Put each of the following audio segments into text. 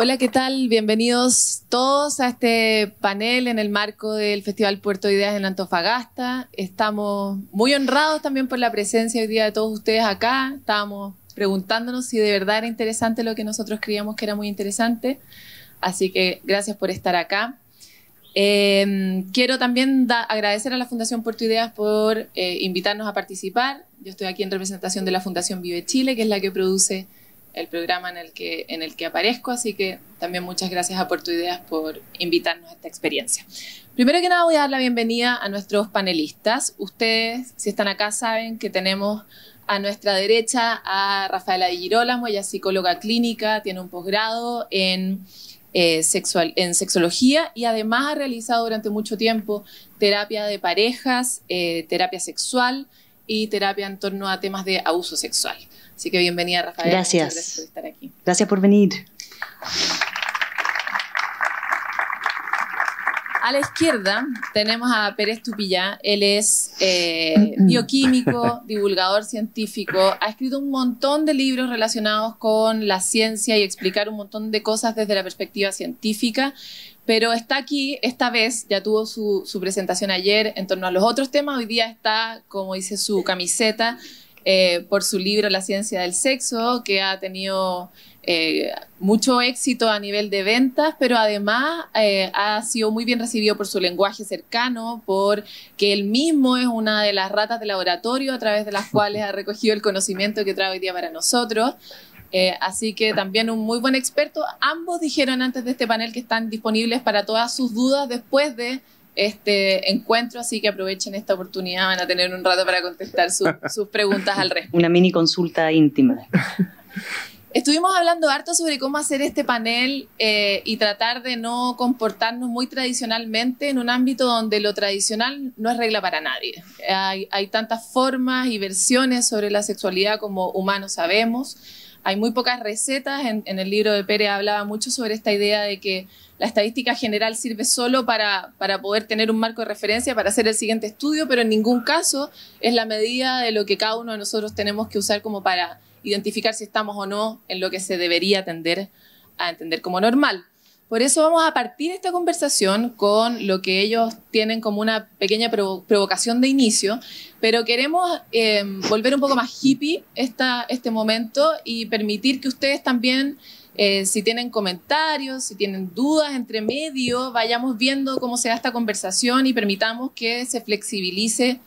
Hola, ¿qué tal? Bienvenidos todos a este panel en el marco del Festival Puerto Ideas en Antofagasta. Estamos muy honrados también por la presencia hoy día de todos ustedes acá. Estábamos preguntándonos si de verdad era interesante lo que nosotros creíamos que era muy interesante. Así que gracias por estar acá. Em, quiero también agradecer a la Fundación Puerto Ideas por eh, invitarnos a participar. Yo estoy aquí en representación de la Fundación Vive Chile, que es la que produce el programa en el, que, en el que aparezco, así que también muchas gracias a Puerto Ideas por invitarnos a esta experiencia. Primero que nada voy a dar la bienvenida a nuestros panelistas. Ustedes, si están acá, saben que tenemos a nuestra derecha a Rafaela de Girolamo, ella es psicóloga clínica, tiene un posgrado en, eh, sexual, en sexología y además ha realizado durante mucho tiempo terapia de parejas, eh, terapia sexual, y terapia en torno a temas de abuso sexual. Así que bienvenida, Rafael. Gracias. gracias por estar aquí. Gracias por venir. A la izquierda tenemos a Pérez Tupillá. Él es eh, bioquímico, divulgador científico. Ha escrito un montón de libros relacionados con la ciencia y explicar un montón de cosas desde la perspectiva científica. Pero está aquí, esta vez ya tuvo su, presentación ayer en torno a los otros temas. Hoy día está, como dice su camiseta, eh, por su libro La ciencia del sexo, que ha tenido eh, mucho éxito a nivel de ventas, pero además eh, ha sido muy bien recibido por su lenguaje cercano, por que él mismo es una de las ratas de laboratorio a través de las cuales ha recogido el conocimiento que trae hoy día para nosotros. Eh, así que también un muy buen experto. Ambos dijeron antes de este panel que están disponibles para todas sus dudas después de este encuentro, así que aprovechen esta oportunidad, van a tener un rato para contestar sus preguntas al respecto. Una mini consulta íntima. Estuvimos hablando harto sobre cómo hacer este panel eh, y tratar de no comportarnos muy tradicionalmente en un ámbito donde lo tradicional no es regla para nadie. Hay, hay tantas formas y versiones sobre la sexualidad como humanos sabemos hay muy pocas recetas. En, el libro de Pérez hablaba mucho sobre esta idea de que la estadística general sirve solo para, para poder tener un marco de referencia para hacer el siguiente estudio, pero en ningún caso es la medida de lo que cada uno de nosotros tenemos que usar como para identificar si estamos o no en lo que se debería tender a entender como normal. Por eso vamos a partir esta conversación con lo que ellos tienen como una pequeña provocación de inicio, pero queremos eh, volver un poco más hippie esta, este momento y permitir que ustedes también, eh, si tienen comentarios, si tienen dudas entre medio, vayamos viendo cómo se esta conversación y permitamos que se flexibilice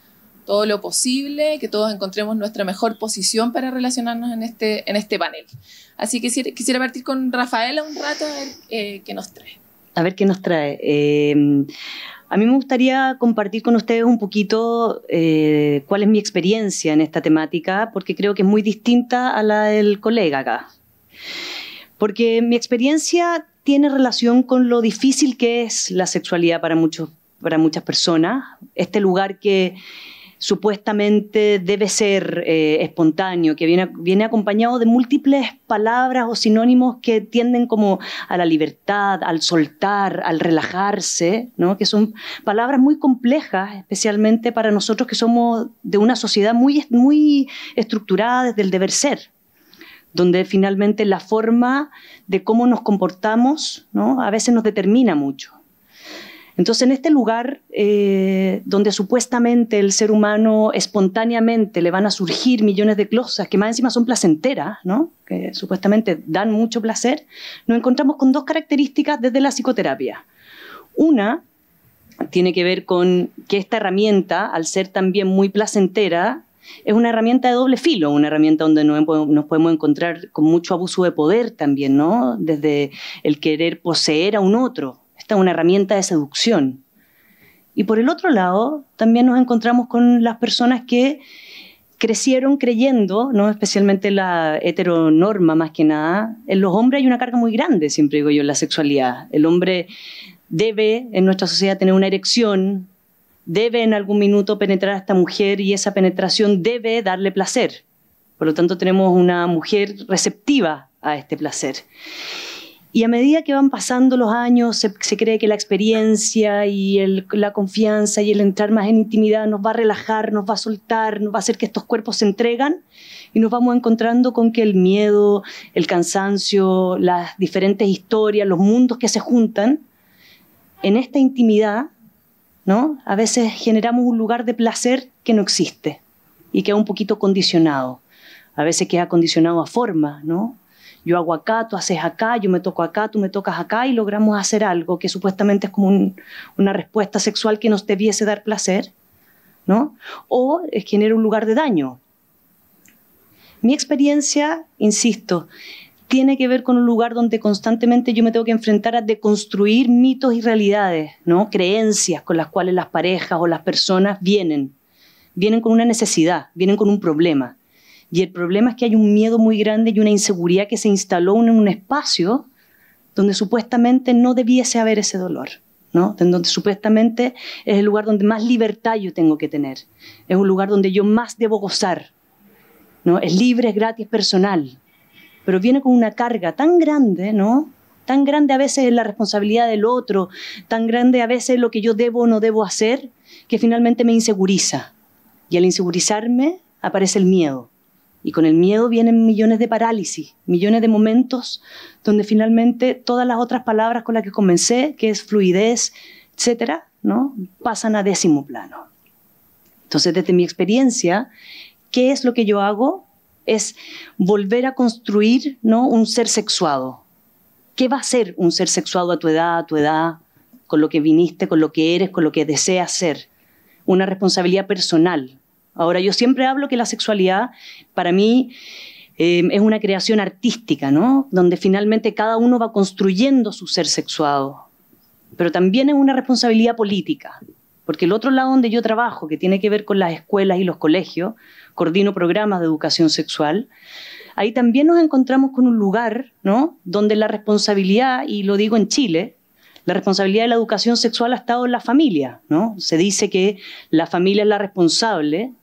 todo lo posible, que todos encontremos nuestra mejor posición para relacionarnos en este, en este panel. Así que quisiera, partir con Rafaela un rato a ver eh, qué nos trae. A ver qué nos trae. Eh, a mí me gustaría compartir con ustedes un poquito eh, cuál es mi experiencia en esta temática, porque creo que es muy distinta a la del colega acá. Porque mi experiencia tiene relación con lo difícil que es la sexualidad para, muchos, para muchas personas, este lugar que supuestamente debe ser eh, espontáneo, que viene, acompañado de múltiples palabras o sinónimos que tienden como a la libertad, al soltar, al relajarse, que son palabras muy complejas, especialmente para nosotros que somos de una sociedad muy, muy estructurada desde el deber ser donde finalmente la forma de cómo nos comportamos a veces nos determina mucho. Entonces, en este lugar eh, donde supuestamente el ser humano espontáneamente le van a surgir millones de cosas que más encima son placenteras, ¿no? que supuestamente dan mucho placer, nos encontramos con dos características desde la psicoterapia. Una tiene que ver con que esta herramienta, al ser también muy placentera, es una herramienta de doble filo, una herramienta donde nos podemos encontrar con mucho abuso de poder también, ¿no? Desde el querer poseer a un otro, esta es una herramienta de seducción. Y por el otro lado, también nos encontramos con las personas que crecieron creyendo, ¿no? especialmente la heteronorma más que nada, en los hombres hay una carga muy grande, siempre digo yo, en la sexualidad. El hombre debe en nuestra sociedad tener una erección, debe en algún minuto penetrar a esta mujer y esa penetración debe darle placer. Por lo tanto, tenemos una mujer receptiva a este placer. Y a medida que van pasando los años, se, cree que la experiencia y la confianza y el entrar más en intimidad nos va a relajar, nos va a soltar, nos va a hacer que estos cuerpos se entregan y nos vamos encontrando con que el miedo, el cansancio, las diferentes historias, los mundos que se juntan, en esta intimidad, ¿no? A veces generamos un lugar de placer que no existe y que es un poquito condicionado. A veces queda condicionado a forma, ¿no? yo hago acá, tú haces acá, yo me toco acá, tú me tocas acá y logramos hacer algo que supuestamente es como una respuesta sexual que nos debiese dar placer, ¿no? O es genera un lugar de daño. Mi experiencia, insisto, tiene que ver con un lugar donde constantemente yo me tengo que enfrentar a deconstruir mitos y realidades, ¿no? Creencias con las cuales las parejas o las personas vienen. Vienen con una necesidad, vienen con un problema. Y el problema es que hay un miedo muy grande y una inseguridad que se instaló en un espacio donde supuestamente no debiese haber ese dolor. ¿no? En donde supuestamente es el lugar donde más libertad yo tengo que tener. Es un lugar donde yo más debo gozar. ¿no? Es libre, es gratis, es personal. Pero viene con una carga tan grande, ¿no? Tan grande a veces es la responsabilidad del otro, tan grande a veces lo que yo debo o no debo hacer, que finalmente me inseguriza. Y al insegurizarme aparece el miedo. Y con el miedo vienen millones de parálisis, millones de momentos donde finalmente todas las otras palabras con las que comencé, que es fluidez, etcétera, ¿no? pasan a décimo plano. Entonces, desde mi experiencia, ¿qué es lo que yo hago? Es volver a construir ¿no? un ser sexuado. ¿Qué va a ser un ser sexuado a tu edad, a tu edad, con lo que viniste, con lo que eres, con lo que deseas ser? Una responsabilidad personal, Ahora, yo siempre hablo que la sexualidad, para mí, eh, es una creación artística, ¿no? Donde finalmente cada uno va construyendo su ser sexuado. Pero también es una responsabilidad política, porque el otro lado donde yo trabajo, que tiene que ver con las escuelas y los colegios, coordino programas de educación sexual, ahí también nos encontramos con un lugar, ¿no? Donde la responsabilidad, y lo digo en Chile, la responsabilidad de la educación sexual ha estado en la familia, ¿no? Se dice que la familia es la responsable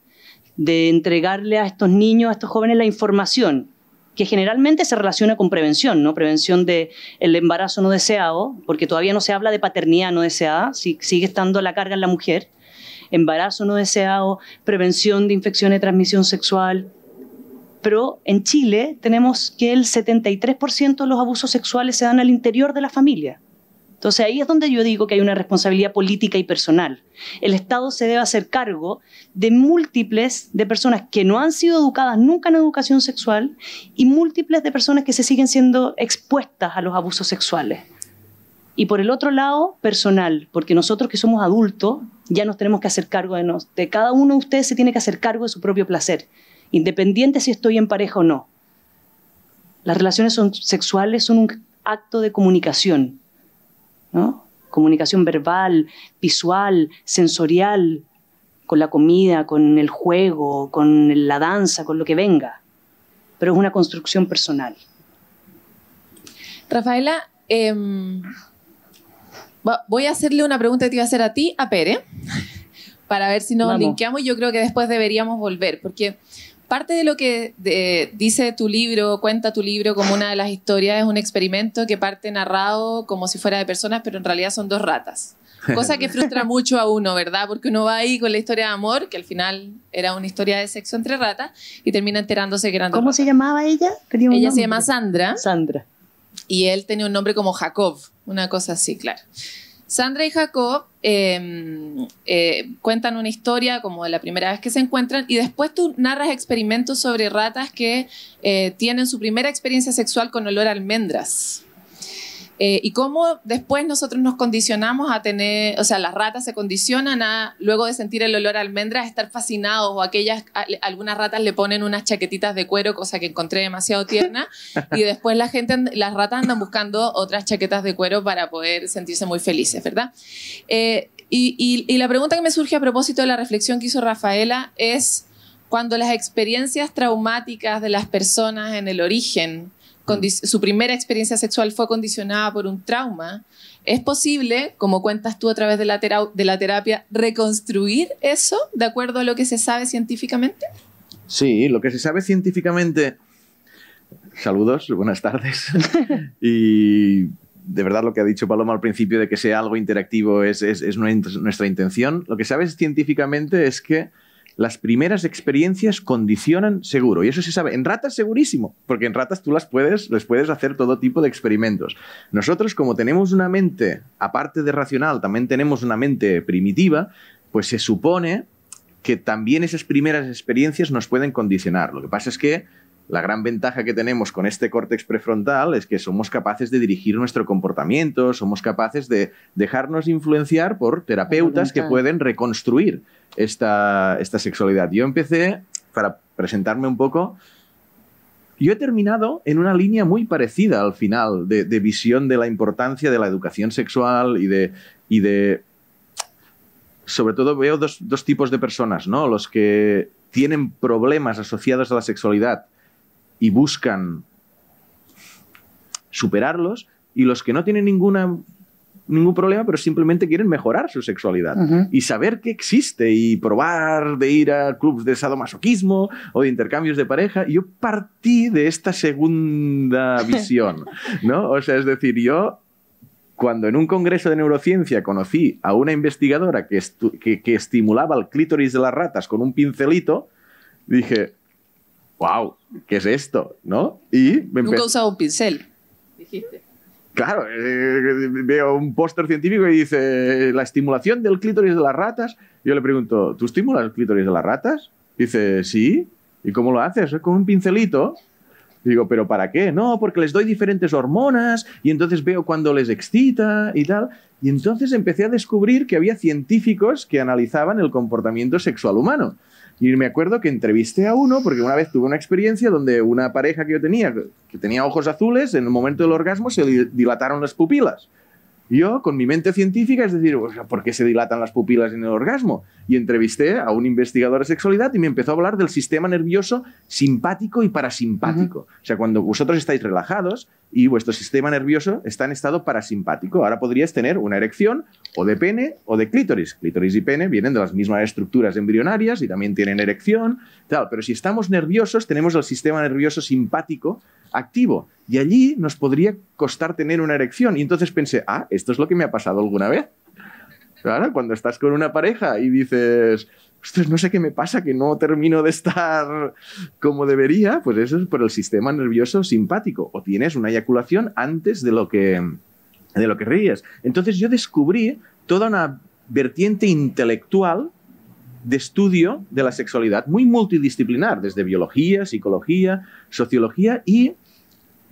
de entregarle a estos niños, a estos jóvenes la información que generalmente se relaciona con prevención, ¿no? Prevención del de embarazo no deseado, porque todavía no se habla de paternidad no deseada, sigue estando la carga en la mujer. Embarazo no deseado, prevención de infecciones de transmisión sexual. Pero en Chile tenemos que el 73% de los abusos sexuales se dan al interior de la familia. Entonces ahí es donde yo digo que hay una responsabilidad política y personal. El Estado se debe hacer cargo de múltiples de personas que no han sido educadas nunca en educación sexual y múltiples de personas que se siguen siendo expuestas a los abusos sexuales. Y por el otro lado, personal, porque nosotros que somos adultos ya nos tenemos que hacer cargo de nosotros. De cada uno de ustedes se tiene que hacer cargo de su propio placer, independiente si estoy en pareja o no. Las relaciones sexuales son un acto de comunicación Comunicación verbal, visual, sensorial, con la comida, con el juego, con la danza, con lo que venga. Pero es una construcción personal. Rafaela, em, voy a hacerle una pregunta que te iba a hacer a ti, a Pere, para ver si nos linkeamos. Yo creo que después deberíamos volver, porque Parte de lo que dice tu libro, cuenta tu libro como una de las historias, es un experimento que parte narrado como si fuera de personas, pero en realidad son dos ratas. Cosa que frustra mucho a uno, ¿verdad? Porque uno va ahí con la historia de amor, que al final era una historia de sexo entre ratas, y termina enterándose que eran ¿Cómo se llamaba ella? ella se llama Sandra. Sandra. Y él tenía un nombre como Jacob, una cosa así, claro. Sandra y Jacob Em, eh, cuentan una historia como de la primera vez que se encuentran y después tú narras experimentos sobre ratas que eh, tienen su primera experiencia sexual con olor a almendras. Eh, y cómo después nosotros nos condicionamos a tener, o sea, las ratas se condicionan a, luego de sentir el olor a almendras, estar fascinados o aquellas, algunas ratas le ponen unas chaquetitas de cuero, cosa que encontré demasiado tierna, y después la gente, las ratas andan buscando otras chaquetas de cuero para poder sentirse muy felices, ¿verdad? Eh, y, y la pregunta que me surge a propósito de la reflexión que hizo Rafaela es, cuando las experiencias traumáticas de las personas en el origen su primera experiencia sexual fue condicionada por un trauma, es posible, como cuentas tú a través de la, terapia, reconstruir eso de acuerdo a lo que se sabe científicamente? Sí, lo que se sabe científicamente. Saludos, buenas tardes. y de verdad lo que ha dicho Paloma al principio de que sea algo interactivo es, es nuestra intención. Lo que sabes científicamente es que las primeras experiencias condicionan seguro. Y eso se sabe. En ratas segurísimo, porque en ratas tú las puedes, les puedes hacer todo tipo de experimentos. Nosotros, como tenemos una mente, aparte de racional, también tenemos una mente primitiva, pues se supone que también esas primeras experiencias nos pueden condicionar. Lo que pasa es que la gran ventaja que tenemos con este córtex prefrontal es que somos capaces de dirigir nuestro comportamiento, somos capaces de dejarnos influenciar por terapeutas que pueden reconstruir esta, sexualidad. Yo empecé, para presentarme un poco, yo he terminado en una línea muy parecida al final de, visión de la importancia de la educación sexual y de, y de sobre todo veo dos, dos, tipos de personas, ¿no? Los que tienen problemas asociados a la sexualidad y buscan superarlos y los que no tienen ninguna, ningún problema, pero simplemente quieren mejorar su sexualidad y saber que existe y probar de ir a clubs de sadomasoquismo o de intercambios de pareja. Yo partí de esta segunda visión, ¿no? O sea, es decir, yo cuando en un congreso de neurociencia conocí a una investigadora que, que estimulaba el clítoris de las ratas con un pincelito, dije, wow, ¿qué es esto? ¿No? Y me Nunca he usado un pincel, dijiste. Claro, eh, eh, veo un póster científico y dice la estimulación del clítoris de las ratas. Yo le pregunto, ¿tú estimulas el clítoris de las ratas? Dice, sí. ¿Y cómo lo haces? Con un pincelito. Digo, ¿pero para qué? No, porque les doy diferentes hormonas y entonces veo cuando les excita y tal. Y entonces empecé a descubrir que había científicos que analizaban el comportamiento sexual humano. Y me acuerdo que entrevisté a uno, porque una vez tuve una experiencia donde una pareja que yo tenía, que tenía ojos azules, en el momento del orgasmo se dilataron las pupilas. Yo, con mi mente científica, es decir, ¿por qué se dilatan las pupilas en el orgasmo? Y entrevisté a un investigador de sexualidad y me empezó a hablar del sistema nervioso simpático y parasimpático. O sea, cuando vosotros estáis relajados y vuestro sistema nervioso está en estado parasimpático, ahora podrías tener una erección o de pene o de clítoris. Clítoris y pene vienen de las mismas estructuras embrionarias y también tienen erección, tal. Pero si estamos nerviosos, tenemos el sistema nervioso simpático activo. Y allí nos podría costar tener una erección. Y entonces pensé, ah, esto es lo que me ha pasado alguna vez. Claro, cuando estás con una pareja y dices, no sé qué me pasa, que no termino de estar como debería, pues eso es por el sistema nervioso simpático. O tienes una eyaculación antes de lo que, de lo que ríes. Entonces yo descubrí toda una vertiente intelectual de estudio de la sexualidad muy multidisciplinar, desde biología, psicología, sociología y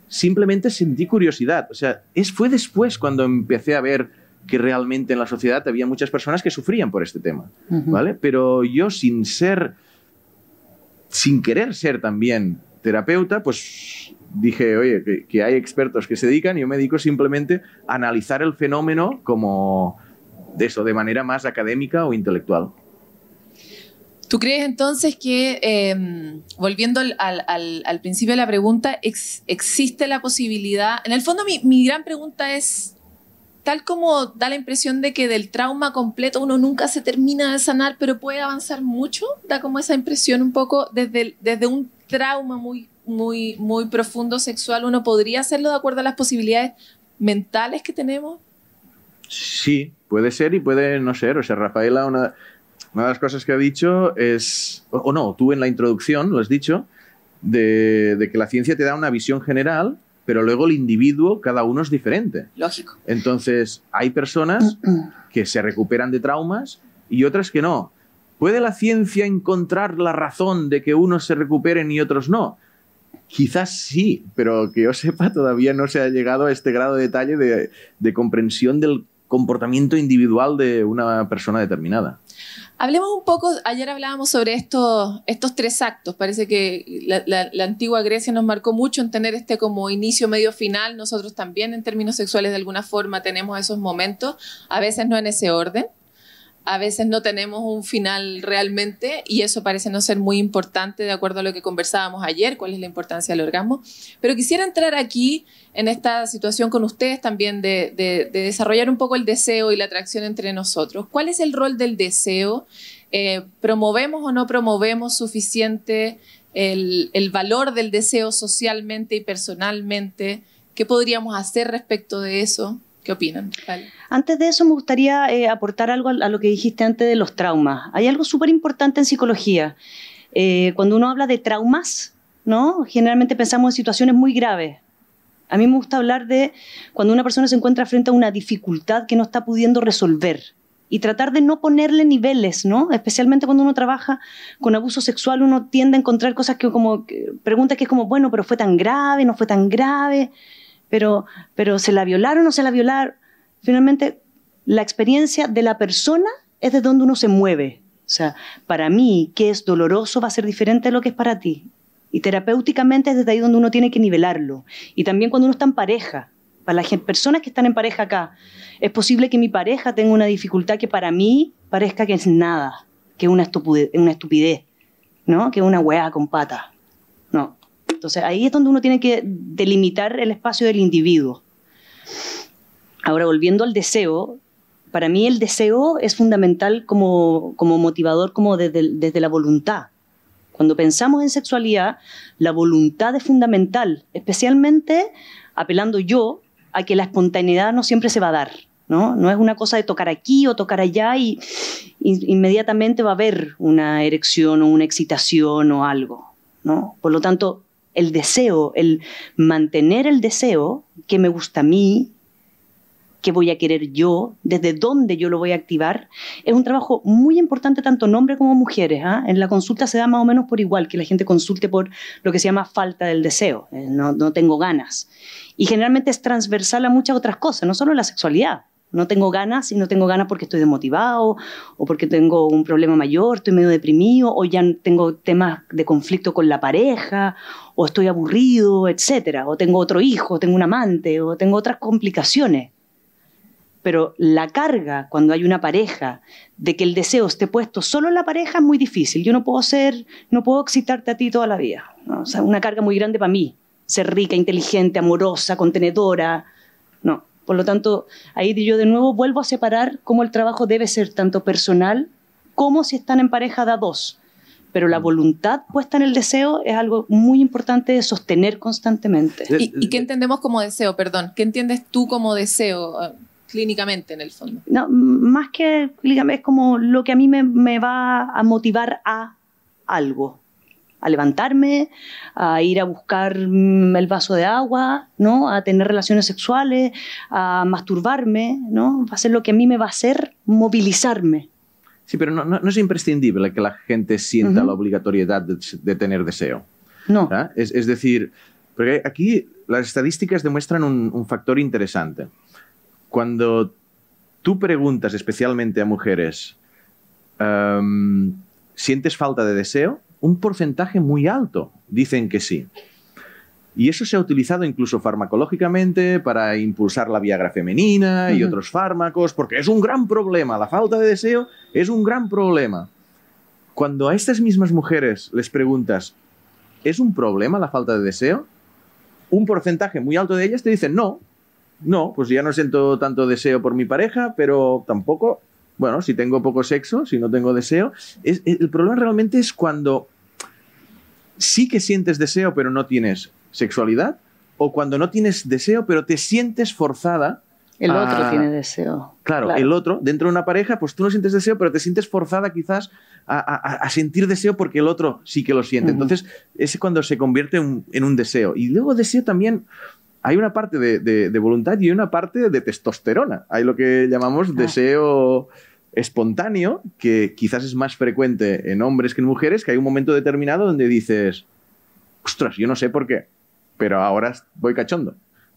simplemente sentí curiosidad. O sea, es, fue después cuando empecé a ver que realmente en la sociedad había muchas personas que sufrían por este tema, ¿vale? Pero yo sin ser, sin querer ser también terapeuta, pues dije, oye, que, hay expertos que se dedican, y yo me dedico simplemente a analizar el fenómeno como de eso, de manera más académica o intelectual. ¿Tú crees entonces que, em, volviendo al, principio de la pregunta, existe la posibilidad, en el fondo mi, gran pregunta es, tal como da la impresión de que del trauma completo uno nunca se termina de sanar, pero puede avanzar mucho, da como esa impresión un poco desde, desde un trauma muy, muy, muy profundo sexual, uno podría hacerlo de acuerdo a las posibilidades mentales que tenemos. Sí, puede ser y puede no ser. O sea, Rafaela, una, una de las cosas que ha dicho es, o no, tú en la introducción lo has dicho, de, que la ciencia te da una visión general, pero luego el individuo, cada uno es diferente. Lógico. Entonces, hay personas que se recuperan de traumas y otras que no. ¿Puede la ciencia encontrar la razón de que unos se recuperen y otros no? Quizás sí, pero que yo sepa, todavía no se ha llegado a este grado de detalle de comprensión del comportamiento individual de una persona determinada. Hablemos un poco, ayer hablábamos sobre estos, tres actos, parece que la, la, antigua Grecia nos marcó mucho en tener este como inicio, medio, final, nosotros también en términos sexuales de alguna forma tenemos esos momentos, a veces no en ese orden, a veces no tenemos un final realmente y eso parece no ser muy importante de acuerdo a lo que conversábamos ayer, cuál es la importancia del orgasmo. Pero quisiera entrar aquí en esta situación con ustedes también de, desarrollar un poco el deseo y la atracción entre nosotros. ¿Cuál es el rol del deseo? Eh, ¿Promovemos o no promovemos suficiente el valor del deseo socialmente y personalmente? ¿Qué podríamos hacer respecto de eso? ¿Qué opinan? Antes de eso me gustaría eh, aportar algo a, lo que dijiste antes de los traumas. Hay algo súper importante en psicología. Eh, cuando uno habla de traumas, ¿no? Generalmente pensamos en situaciones muy graves. A mí me gusta hablar de cuando una persona se encuentra frente a una dificultad que no está pudiendo resolver y tratar de no ponerle niveles, ¿no? Especialmente cuando uno trabaja con abuso sexual, uno tiende a encontrar cosas que como preguntas que es como, bueno, pero fue tan grave, no fue tan grave pero, pero se la violaron o no se la violaron. Finalmente, la experiencia de la persona es de donde uno se mueve. O sea, para mí, que es doloroso va a ser diferente de lo que es para ti. Y terapéuticamente es desde ahí donde uno tiene que nivelarlo. Y también cuando uno está en pareja, para las personas que están en pareja acá, es posible que mi pareja tenga una dificultad que para mí parezca que es nada, que es una, estupidez, ¿no? Que es una weá con pata. No, ahí es donde uno tiene que delimitar el espacio del individuo. Ahora, volviendo al deseo, para mí el deseo es fundamental como, motivador, como desde, la voluntad. Cuando pensamos en sexualidad, la voluntad es fundamental, especialmente apelando yo a que la espontaneidad no siempre se va a dar. ¿no? no es una cosa de tocar aquí o tocar allá y inmediatamente va a haber una erección o una excitación o algo. ¿no? Por lo tanto, el deseo, el mantener el deseo que me gusta a mí, que voy a querer yo, desde dónde yo lo voy a activar, es un trabajo muy importante tanto en hombres como mujeres. ¿ah? En la consulta se da más o menos por igual, que la gente consulte por lo que se llama falta del deseo, eh, no, no tengo ganas. Y generalmente es transversal a muchas otras cosas, no solo la sexualidad. No tengo ganas y no tengo ganas porque estoy desmotivado o porque tengo un problema mayor, estoy medio deprimido o ya tengo temas de conflicto con la pareja o estoy aburrido, etcétera, o tengo otro hijo, tengo un amante o tengo otras complicaciones. Pero la carga cuando hay una pareja de que el deseo esté puesto solo en la pareja es muy difícil. Yo no puedo ser, no puedo excitarte a ti toda la vida. O sea, una carga muy grande para mí. Ser rica, inteligente, amorosa, contenedora. No, por lo tanto, ahí yo de nuevo vuelvo a separar cómo el trabajo debe ser tanto personal como si están en pareja da dos. Pero la mm. voluntad puesta en el deseo es algo muy importante de sostener constantemente. ¿Y, eh, eh, qué eh. entendemos como deseo? Perdón, ¿qué entiendes tú como deseo? clínicamente en el fondo. No, más que clínicamente es como lo que a mí me va a motivar a algo a levantarme, a ir a buscar mm, el vaso de agua, ¿no? a tener relaciones sexuales, a masturbarme, ¿no? va a ser lo que a mí me va a hacer movilizarme. Sí, pero no, es imprescindible que la gente sienta la obligatoriedad de, tener deseo. No. ¿Ah? Es, decir, porque aquí las estadísticas demuestran un, factor interesante. Cuando tú preguntas especialmente a mujeres, em, ¿sientes falta de deseo? un porcentaje muy alto dicen que sí. Y eso se ha utilizado incluso farmacológicamente para impulsar la Viagra femenina y otros fármacos, porque es un gran problema, la falta de deseo es un gran problema. Cuando a estas mismas mujeres les preguntas, ¿es un problema la falta de deseo? Un porcentaje muy alto de ellas te dicen, no, no, pues ya no siento tanto deseo por mi pareja, pero tampoco bueno, si tengo poco sexo, si no tengo deseo. el problema realmente es cuando sí que sientes deseo, pero no tienes sexualidad, o cuando no tienes deseo, pero te sientes forzada. El otro tiene deseo. Claro, el otro, dentro de una pareja, pues tú no sientes deseo, pero te sientes forzada quizás a, sentir deseo porque el otro sí que lo siente. Entonces, es cuando se convierte en un deseo. Y luego deseo también, hay una parte de, voluntad y una parte de testosterona. Hay lo que llamamos ah. deseo espontáneo, que quizás es más frecuente en hombres que en mujeres, que hay un momento determinado donde dices, ostras, yo no sé por qué, pero ahora voy cachondo.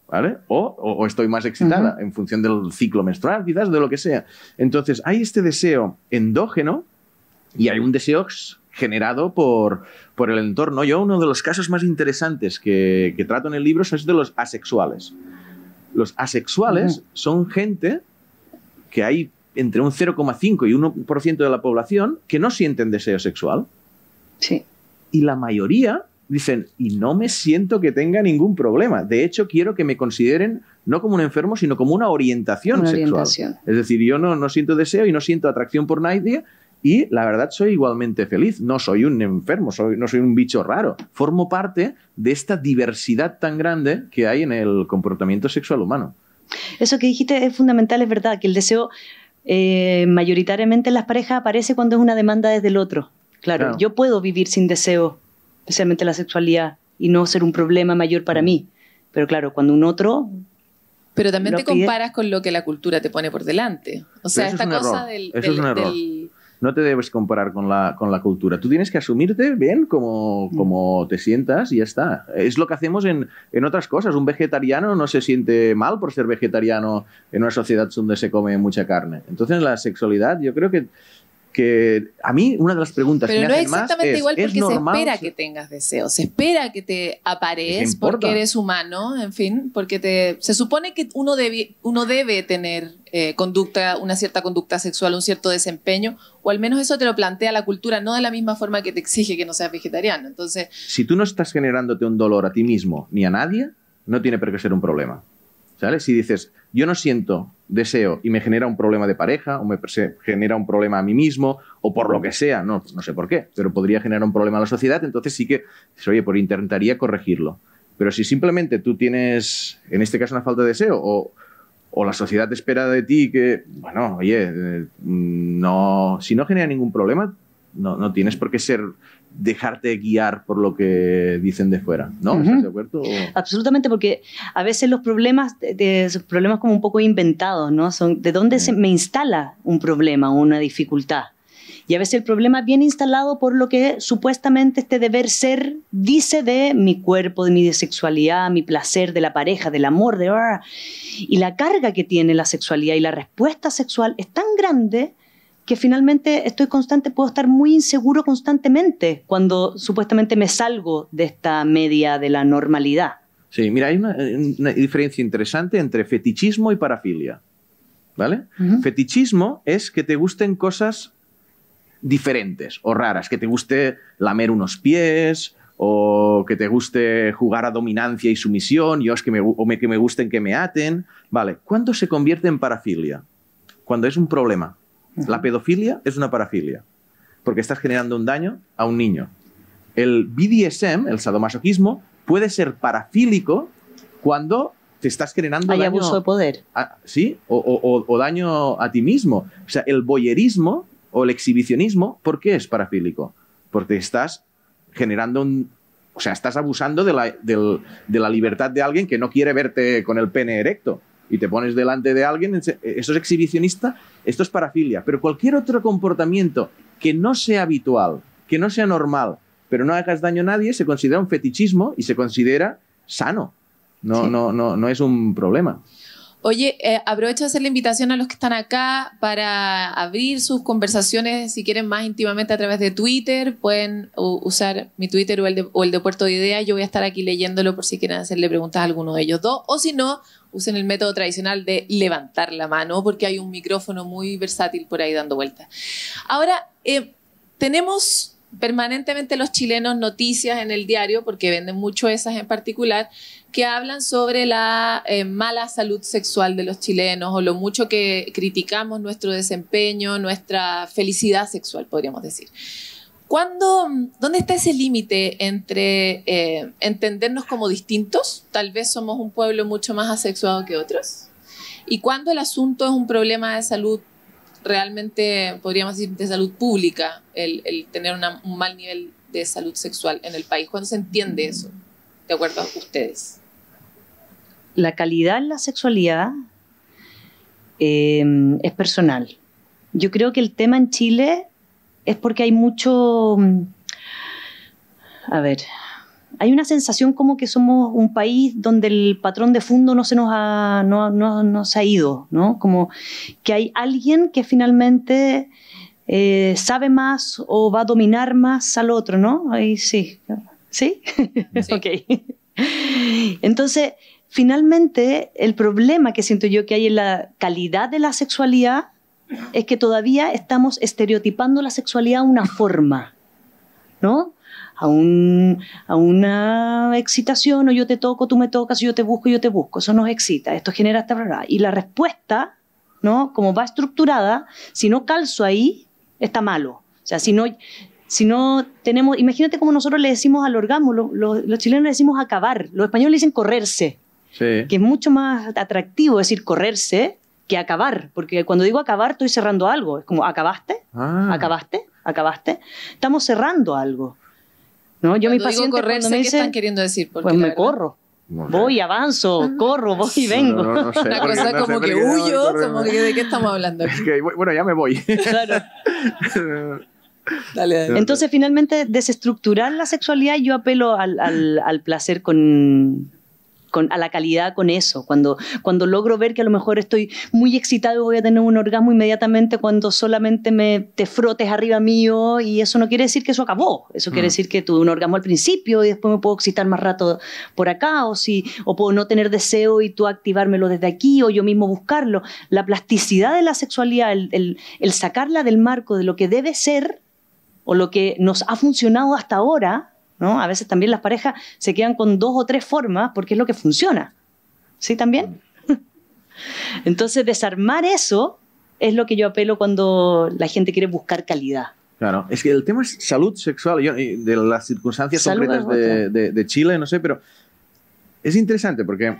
¿Vale? O, estoy más excitada en función del ciclo menstrual, quizás, de lo que sea. Entonces, hay este deseo endógeno y hay un deseo generado por, por el entorno. Yo uno de los casos más interesantes que, que trato en el libro es de los asexuales. Los asexuales son gente que hay entre un 0,5 y 1% de la población que no sienten deseo sexual. Sí. Y la mayoría dicen, y no me siento que tenga ningún problema. De hecho, quiero que me consideren no como un enfermo, sino como una orientación una sexual. Orientación. Es decir, yo no, no siento deseo y no siento atracción por nadie, y la verdad soy igualmente feliz. No soy un enfermo, soy, no soy un bicho raro. Formo parte de esta diversidad tan grande que hay en el comportamiento sexual humano. Eso que dijiste es fundamental, es verdad, que el deseo eh, mayoritariamente en las parejas aparece cuando es una demanda desde el otro. Claro, yo puedo vivir sin deseo, especialmente la sexualidad, y no ser un problema mayor para mm. mí. Pero claro, cuando un otro... Pero también te comparas con lo que la cultura te pone por delante. O sea, esta cosa del, del no te debes comparar con la, cultura. Tú tienes que asumirte bien como, mm. como te sientas y ya está. Es lo que hacemos en otras cosas. Un vegetariano no se siente mal por ser vegetariano en una sociedad donde se come mucha carne. Entonces la sexualidad yo creo que que a mí una de las preguntas que no es exactamente igual porque se espera que tengas deseos se espera que te aparezcas porque eres humano en fin porque te se supone que uno debe uno debe tener eh, conducta una cierta conducta sexual un cierto desempeño o al menos eso te lo plantea la cultura no de la misma forma que te exige que no seas vegetariano entonces si tú no estás generándote un dolor a ti mismo ni a nadie no tiene por qué ser un problema si dices, yo no siento deseo y me genera un problema de pareja o me genera un problema a mí mismo o por lo que sea, no, no sé por qué, pero podría generar un problema a la sociedad, entonces sí que, pues, oye, por intentaría corregirlo. Pero si simplemente tú tienes, en este caso, una falta de deseo o, la sociedad espera de ti que, bueno, oye, eh, mm, no, si no genera ningún problema, no, tienes por qué ser dejarte guiar por lo que dicen de fuera, ¿no? de acuerdo? Absolutamente, porque a veces los problemas, de, problemas como un poco inventados, ¿no? Son de dónde se me instala un problema o una dificultad. Y a veces el problema viene instalado por lo que supuestamente este deber ser dice de mi cuerpo, de mi sexualidad, mi placer, de la pareja, del amor, de... Ah, y la carga que tiene la sexualidad y la respuesta sexual es tan grande que finalmente estoy constante, puedo estar muy inseguro constantemente cuando supuestamente me salgo de esta media de la normalidad. Sí, mira, hay una, eh, diferencia interesante entre fetichismo y parafilia. ¿Vale? Fetichismo es que te gusten cosas diferentes o raras, que te guste lamer unos pies, o que te guste jugar a dominancia y sumisión, yo es que me, o que me gusten que me aten. Vale, ¿cuándo se convierte en parafilia? Cuando es un problema. La pedofilia es una parafilia, porque estás generando un daño a un niño. El BDSM, el sadomasoquismo, puede ser parafílico cuando te estás generando Hay abuso de poder. sí, o, daño a ti mismo. O sea, el boyerismo o el exhibicionismo, ¿por qué es parafílico? Porque estás generando un... O sea, estás abusando de la libertad de alguien que no quiere verte con el pene erecto y te pones delante de alguien, esto eh, es exhibicionista, esto es parafilia. Pero cualquier otro comportamiento que no sea habitual, que no sea normal, pero no hagas daño a nadie, se considera un fetichismo y se considera sano. No, no, no, no es un problema. Oye, eh, aprovecho de hacer la invitación a los que están acá para abrir sus conversaciones, si quieren más íntimamente a través de Twitter, pueden usar mi Twitter o el, de, Puerto de Ideas, yo voy a estar aquí leyéndolo por si quieren hacerle preguntas a alguno de ellos dos, o si no, usen el método tradicional de levantar la mano, porque hay un micrófono muy versátil por ahí dando vueltas. Ahora, eh, tenemos permanentemente los chilenos noticias en el diario, porque venden mucho esas en particular, que hablan sobre la eh, mala salud sexual de los chilenos o lo mucho que criticamos nuestro desempeño, nuestra felicidad sexual, podríamos decir. ¿Dónde está ese límite entre eh, entendernos como distintos? Tal vez somos un pueblo mucho más asexuado que otros. ¿Y cuándo el asunto es un problema de salud realmente, podríamos decir, de salud pública, el, tener un mal nivel de salud sexual en el país? ¿Cuándo se entiende eso? de acuerdo a ustedes la calidad en la sexualidad em, es personal. Yo creo que el tema en Chile es porque hay mucho... Mm, a ver, hay una sensación como que somos un país donde el patrón de fondo no se nos ha, ha ido, ¿no? Como que hay alguien que finalmente eh, sabe más o va a dominar más al otro, ¿no? Ahí sí. ¿Sí? sí. ok. Entonces, Finalmente, el problema que siento yo que hay en la calidad de la sexualidad es que todavía estamos estereotipando la sexualidad a una forma, ¿no? A, una excitación, o yo te toco, tú me tocas, yo te busco, yo te busco. Eso nos excita, esto genera esta verdad. Y la respuesta, ¿no? Como va estructurada, si no calzo ahí, está malo. O sea, si no, tenemos, imagínate cómo nosotros le decimos al orgasmo, los chilenos le decimos acabar, los españoles le dicen correrse que es mucho más atractivo, decir, correrse que acabar, porque cuando digo acabar estoy cerrando algo, es como acabaste, ah. acabaste, acabaste, estamos cerrando algo. Yo mi correrse, me están queriendo decir? pues me corro. Voy, avanzo, corro, voy y vengo. Una cosa como que huyo, como que de qué estamos hablando. bueno, ya me voy. Entonces, finalmente, desestructurar la sexualidad, yo apelo al placer con, a la calidad con eso. Cuando, cuando logro ver que a lo mejor estoy muy excitado y voy a tener un orgasmo inmediatamente cuando solamente me te frotes arriba mío y eso no quiere decir que eso acabó. Eso quiere mm. decir que tuve un orgasmo al principio y después me puedo excitar más rato por acá o, si, o puedo no tener deseo y tú activármelo desde aquí o yo mismo buscarlo. La plasticidad de la sexualidad, el sacarla del marco de lo que debe ser o lo que nos ha funcionado hasta ahora a veces también las parejas se quedan con dos o tres formas porque es lo que funciona. ¿Sí también? Entonces, desarmar eso es lo que yo apelo cuando la gente quiere buscar calidad. Claro, es que el tema es salud sexual, de las circunstancias concretas de, Chile, no sé, pero es interesante porque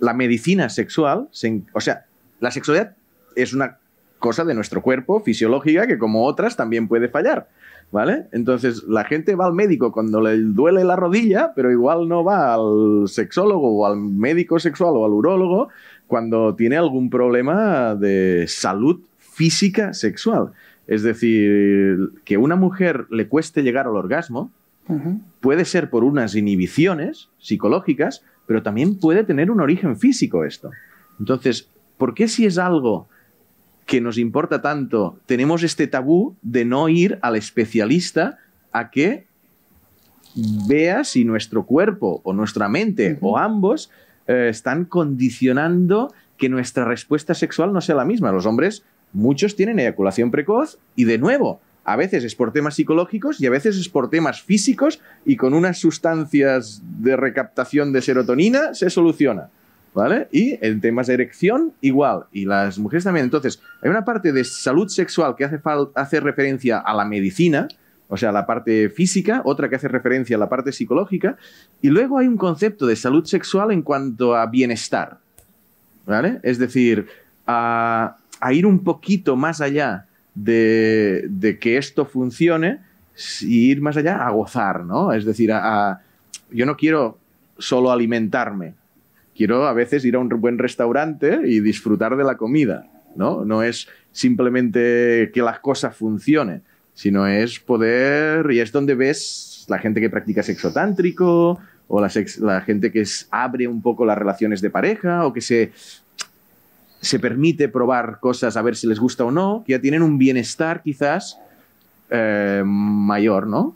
la medicina sexual, o sea, la sexualidad es una cosa de nuestro cuerpo fisiológica que como otras también puede fallar. ¿Vale? Entonces, la gente va al médico cuando le duele la rodilla, pero igual no va al sexólogo o al médico sexual o al urólogo cuando tiene algún problema de salud física sexual. Es decir, que una mujer le cueste llegar al orgasmo puede ser por unas inhibiciones psicológicas, pero también puede tener un origen físico esto. Entonces, ¿por qué si es algo que nos importa tanto, tenemos este tabú de no ir al especialista a que vea si nuestro cuerpo o nuestra mente o ambos eh, están condicionando que nuestra respuesta sexual no sea la misma. Los hombres, muchos tienen eyaculación precoz y de nuevo, a veces es por temas psicológicos y a veces es por temas físicos y con unas sustancias de recaptación de serotonina se soluciona. ¿vale? Y en temas de erección, igual. Y las mujeres también. Entonces, hay una parte de salud sexual que hace, hace referencia a la medicina, o sea, la parte física, otra que hace referencia a la parte psicológica, y luego hay un concepto de salud sexual en cuanto a bienestar, ¿vale? Es decir, a, a ir un poquito más allá de, de, que esto funcione y ir más allá a gozar, ¿no? Es decir, a, yo no quiero solo alimentarme, quiero a veces ir a un buen restaurante y disfrutar de la comida, ¿no? No es simplemente que las cosas funcionen, sino es poder, y es donde ves la gente que practica sexo tántrico, o la, gente que abre un poco las relaciones de pareja, o que se, permite probar cosas a ver si les gusta o no, que ya tienen un bienestar quizás eh, mayor, ¿no?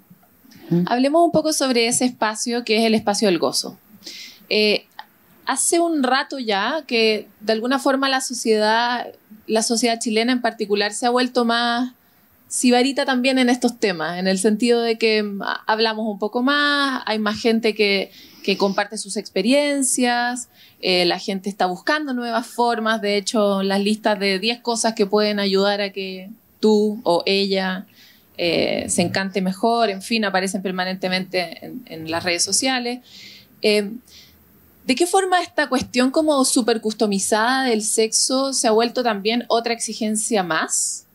Hablemos un poco sobre ese espacio que es el espacio del gozo. Eh, hace un rato ya que de alguna forma la sociedad, la sociedad chilena en particular, se ha vuelto más sibarita también en estos temas, en el sentido de que mm, hablamos un poco más, hay más gente que, comparte sus experiencias, eh, la gente está buscando nuevas formas, de hecho las listas de 10 cosas que pueden ayudar a que tú o ella eh, se encante mejor, en fin, aparecen permanentemente en, las redes sociales. Eh, ¿De qué forma esta cuestión como súper customizada del sexo se ha vuelto también otra exigencia más?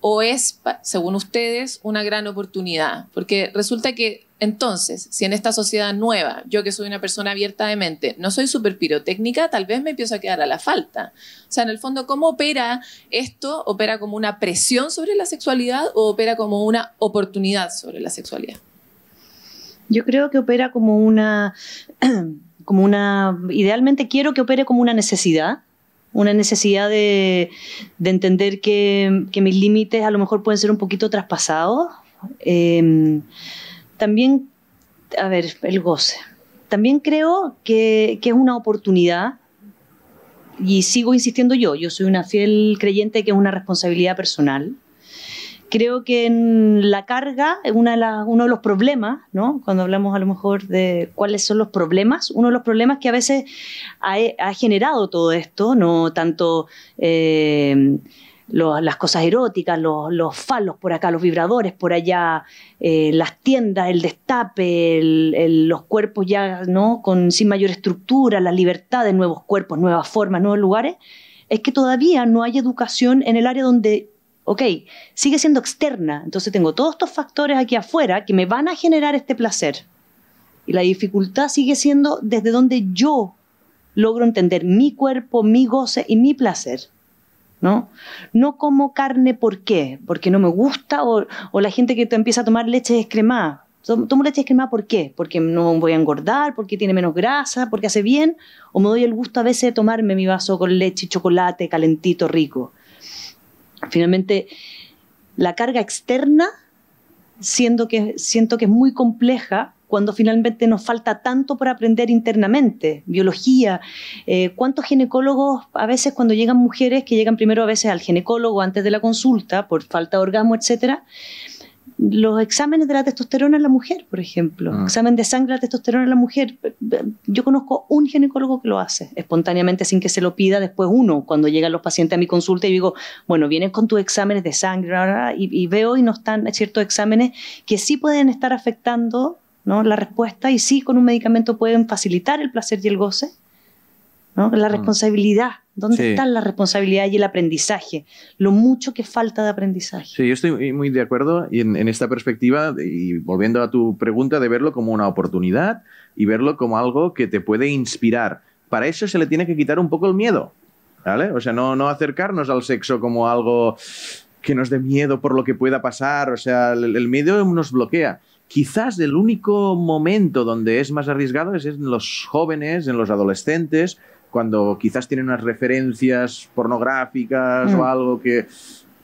¿O es, según ustedes, una gran oportunidad? Porque resulta que entonces, si en esta sociedad nueva, yo que soy una persona abierta de mente, no soy súper pirotécnica, tal vez me empiezo a quedar a la falta. O sea, en el fondo, ¿cómo opera esto? ¿Opera como una presión sobre la sexualidad o opera como una oportunidad sobre la sexualidad? Yo creo que opera como una... como una, idealmente quiero que opere como una necesidad, una necesidad de, entender que, mis límites a lo mejor pueden ser un poquito traspasados. Em, también, a ver, el goce. También creo que, que es una oportunidad y sigo insistiendo yo, yo soy una fiel creyente que es una responsabilidad personal creo que en la carga, una uno de los problemas, ¿no? cuando hablamos a lo mejor de cuáles son los problemas, uno de los problemas que a veces ha, generado todo esto, no tanto eh, las cosas eróticas, los, falos por acá, los vibradores por allá, eh, las tiendas, el destape, los cuerpos ya ¿no? Con, sin mayor estructura, la libertad de nuevos cuerpos, nuevas formas, nuevos lugares, es que todavía no hay educación en el área donde ok, sigue siendo externa, entonces tengo todos estos factores aquí afuera que me van a generar este placer. Y la dificultad sigue siendo desde donde yo logro entender mi cuerpo, mi goce y mi placer. ¿No? no como carne, ¿por qué? Porque no me gusta, o, la gente que empieza a tomar leche descremada. Tomo leche descremada, ¿por qué? Porque no voy a engordar, porque tiene menos grasa, porque hace bien, o me doy el gusto a veces de tomarme mi vaso con leche, y chocolate, calentito, rico. Finalmente, la carga externa, siendo que, siento que es muy compleja cuando finalmente nos falta tanto por aprender internamente, biología. Eh, ¿Cuántos ginecólogos, a veces cuando llegan mujeres, que llegan primero a veces al ginecólogo antes de la consulta por falta de orgasmo, etcétera, los exámenes de la testosterona en la mujer, por ejemplo, ah. examen de sangre de la testosterona en la mujer, yo conozco un ginecólogo que lo hace espontáneamente sin que se lo pida después uno, cuando llegan los pacientes a mi consulta y digo, bueno, vienen con tus exámenes de sangre y, veo y no están ciertos exámenes que sí pueden estar afectando ¿no? la respuesta y sí con un medicamento pueden facilitar el placer y el goce, la mm. responsabilidad. ¿Dónde está la responsabilidad y el aprendizaje? Lo mucho que falta de aprendizaje. Sí, yo estoy muy de acuerdo en, en esta perspectiva y volviendo a tu pregunta de verlo como una oportunidad y verlo como algo que te puede inspirar. Para eso se le tiene que quitar un poco el miedo, ¿vale? O sea, no, no acercarnos al sexo como algo que nos dé miedo por lo que pueda pasar, o sea, el miedo nos bloquea quizás el único momento donde es más arriesgado es en los jóvenes, en los adolescentes, cuando quizás tienen unas referencias pornográficas o mm. algo que,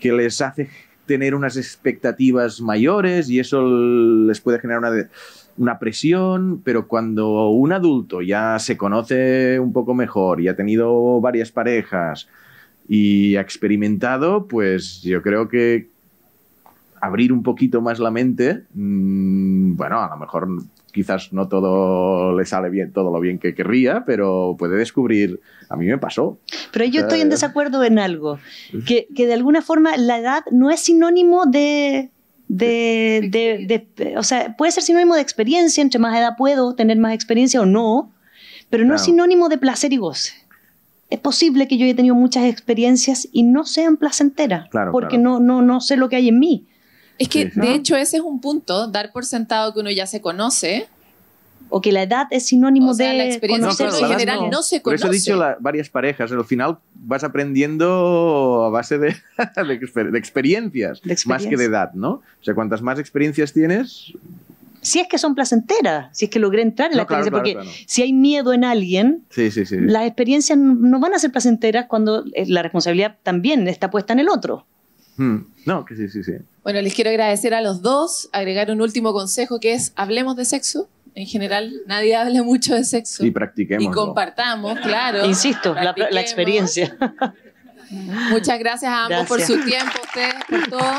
les hace tener unas expectativas mayores y eso les puede generar una, presión, pero cuando un adulto ya se conoce un poco mejor y ha tenido varias parejas y ha experimentado, pues yo creo que, abrir un poquito más la mente, mm, bueno, a lo mejor quizás no todo le sale bien, todo lo bien que querría, pero puede descubrir, a mí me pasó. Pero yo estoy en desacuerdo en algo, que, que de alguna forma la edad no es sinónimo de, de, de, o sea, puede ser sinónimo de experiencia, entre más edad puedo tener más experiencia o no, pero no es sinónimo de placer y goce. Es posible que yo haya tenido muchas experiencias y no sean placenteras, porque No, no, no sé lo que hay en mí. Es que, de hecho, ese es un punto, dar por sentado que uno ya se conoce. O que la edad es sinónimo de la experiencia en general no. se conoce. Por eso he dicho varias parejas. Al final vas aprendiendo a base de, experiencias, más que de edad, ¿no? O sea, cuantas más experiencias tienes... Si es que son placenteras, si es que logré entrar en la experiencia, porque si hay miedo en alguien, las experiencias no van a ser placenteras cuando eh, la responsabilidad también está puesta en el otro. Mm. No, que sí, sí, sí. Bueno, les quiero agradecer a los dos, agregar un último consejo que es hablemos de sexo. En general, nadie habla mucho de sexo. Y practiquemos. Y compartamos, claro. Insisto, la, experiencia. Muchas gracias a ambos por su tiempo, ustedes, por todo.